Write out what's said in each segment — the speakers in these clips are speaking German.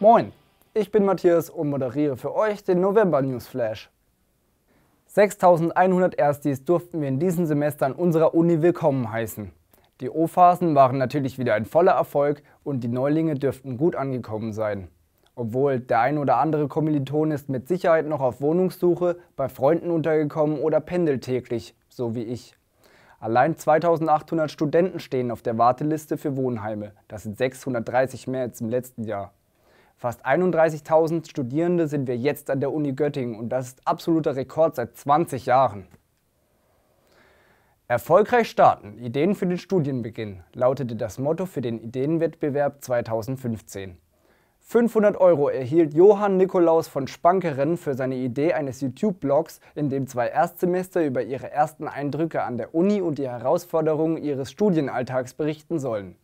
Moin, ich bin Matthias und moderiere für euch den November Newsflash. 6100 Erstis durften wir in diesem Semester an unserer Uni willkommen heißen. Die O-Phasen waren natürlich wieder ein voller Erfolg und die Neulinge dürften gut angekommen sein. Obwohl der ein oder andere Kommiliton ist mit Sicherheit noch auf Wohnungssuche, bei Freunden untergekommen oder pendelt täglich, so wie ich. Allein 2800 Studenten stehen auf der Warteliste für Wohnheime. Das sind 630 mehr als im letzten Jahr. Fast 31.000 Studierende sind wir jetzt an der Uni Göttingen und das ist absoluter Rekord seit 20 Jahren. Erfolgreich starten, Ideen für den Studienbeginn, lautete das Motto für den Ideenwettbewerb 2015. 500 Euro erhielt Johann Nikolaus von Spankeren für seine Idee eines YouTube-Blogs, in dem zwei Erstsemester über ihre ersten Eindrücke an der Uni und die Herausforderungen ihres Studienalltags berichten sollen.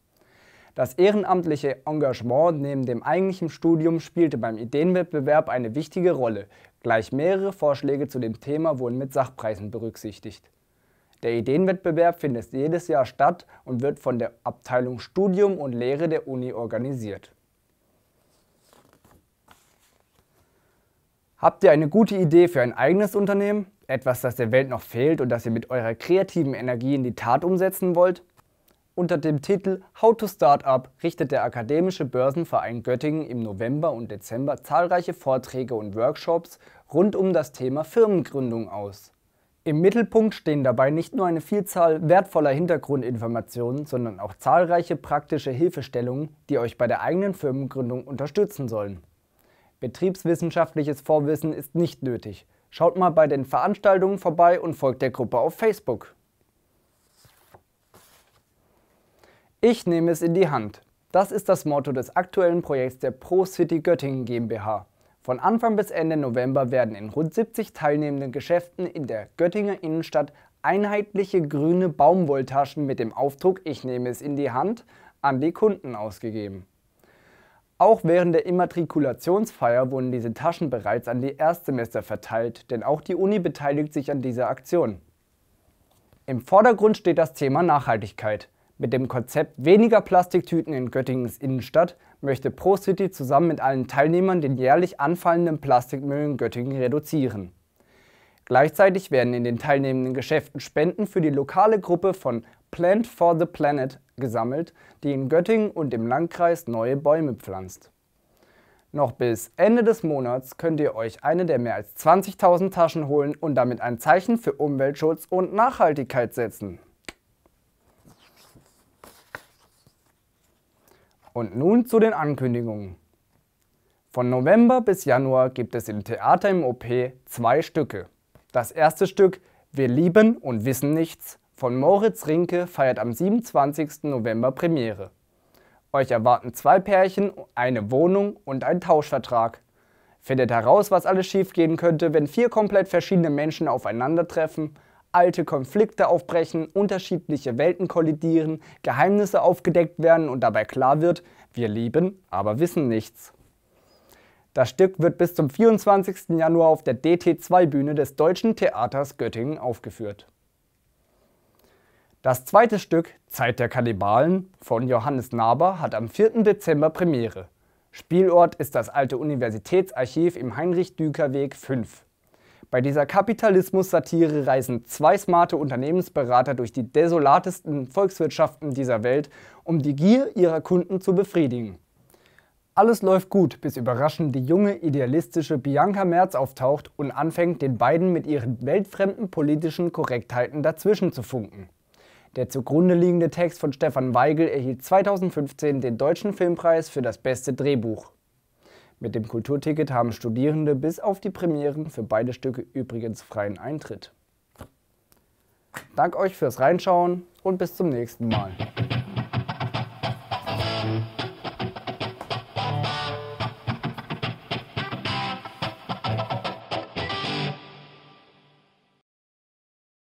Das ehrenamtliche Engagement neben dem eigentlichen Studium spielte beim Ideenwettbewerb eine wichtige Rolle. Gleich mehrere Vorschläge zu dem Thema wurden mit Sachpreisen berücksichtigt. Der Ideenwettbewerb findet jedes Jahr statt und wird von der Abteilung Studium und Lehre der Uni organisiert. Habt ihr eine gute Idee für ein eigenes Unternehmen? Etwas, das der Welt noch fehlt und das ihr mit eurer kreativen Energie in die Tat umsetzen wollt? Unter dem Titel How to Start Up richtet der Akademische Börsenverein Göttingen im November und Dezember zahlreiche Vorträge und Workshops rund um das Thema Firmengründung aus. Im Mittelpunkt stehen dabei nicht nur eine Vielzahl wertvoller Hintergrundinformationen, sondern auch zahlreiche praktische Hilfestellungen, die euch bei der eigenen Firmengründung unterstützen sollen. Betriebswissenschaftliches Vorwissen ist nicht nötig. Schaut mal bei den Veranstaltungen vorbei und folgt der Gruppe auf Facebook. Ich nehme es in die Hand. Das ist das Motto des aktuellen Projekts der ProCity Göttingen GmbH. Von Anfang bis Ende November werden in rund 70 teilnehmenden Geschäften in der Göttinger Innenstadt einheitliche grüne Baumwolltaschen mit dem Aufdruck Ich nehme es in die Hand an die Kunden ausgegeben. Auch während der Immatrikulationsfeier wurden diese Taschen bereits an die Erstsemester verteilt, denn auch die Uni beteiligt sich an dieser Aktion. Im Vordergrund steht das Thema Nachhaltigkeit. Mit dem Konzept weniger Plastiktüten in Göttingens Innenstadt möchte ProCity zusammen mit allen Teilnehmern den jährlich anfallenden Plastikmüll in Göttingen reduzieren. Gleichzeitig werden in den teilnehmenden Geschäften Spenden für die lokale Gruppe von Plant for the Planet gesammelt, die in Göttingen und im Landkreis neue Bäume pflanzt. Noch bis Ende des Monats könnt ihr euch eine der mehr als 20.000 Taschen holen und damit ein Zeichen für Umweltschutz und Nachhaltigkeit setzen. Und nun zu den Ankündigungen. Von November bis Januar gibt es im Theater im OP zwei Stücke. Das erste Stück Wir lieben und wissen nichts von Moritz Rinke feiert am 27. November Premiere. Euch erwarten zwei Pärchen, eine Wohnung und ein Tauschvertrag. Findet heraus, was alles schiefgehen könnte, wenn vier komplett verschiedene Menschen aufeinandertreffen alte Konflikte aufbrechen, unterschiedliche Welten kollidieren, Geheimnisse aufgedeckt werden und dabei klar wird, wir leben, aber wissen nichts. Das Stück wird bis zum 24. Januar auf der DT2-Bühne des Deutschen Theaters Göttingen aufgeführt. Das zweite Stück Zeit der Kannibalen von Johannes Naber hat am 4. Dezember Premiere. Spielort ist das alte Universitätsarchiv im Heinrich-Düker-Weg 5. Bei dieser Kapitalismus-Satire reisen zwei smarte Unternehmensberater durch die desolatesten Volkswirtschaften dieser Welt, um die Gier ihrer Kunden zu befriedigen. Alles läuft gut, bis überraschend die junge, idealistische Bianca Merz auftaucht und anfängt, den beiden mit ihren weltfremden politischen Korrektheiten dazwischen zu funken. Der zugrunde liegende Text von Stefan Weigel erhielt 2015 den Deutschen Filmpreis für das beste Drehbuch. Mit dem Kulturticket haben Studierende bis auf die Premieren für beide Stücke übrigens freien Eintritt. Dank euch fürs Reinschauen und bis zum nächsten Mal.